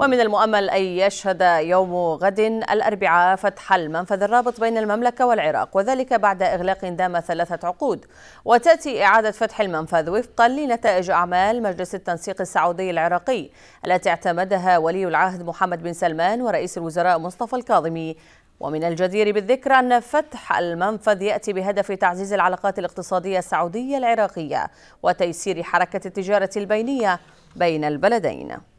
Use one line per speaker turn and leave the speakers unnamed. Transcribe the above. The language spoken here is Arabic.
ومن المؤمل أن يشهد يوم غد الأربعاء فتح المنفذ الرابط بين المملكة والعراق وذلك بعد إغلاق دام ثلاثة عقود وتأتي إعادة فتح المنفذ وفقا لنتائج أعمال مجلس التنسيق السعودي العراقي التي اعتمدها ولي العهد محمد بن سلمان ورئيس الوزراء مصطفى الكاظمي ومن الجدير بالذكر أن فتح المنفذ يأتي بهدف تعزيز العلاقات الاقتصادية السعودية العراقية وتيسير حركة التجارة البينية بين البلدين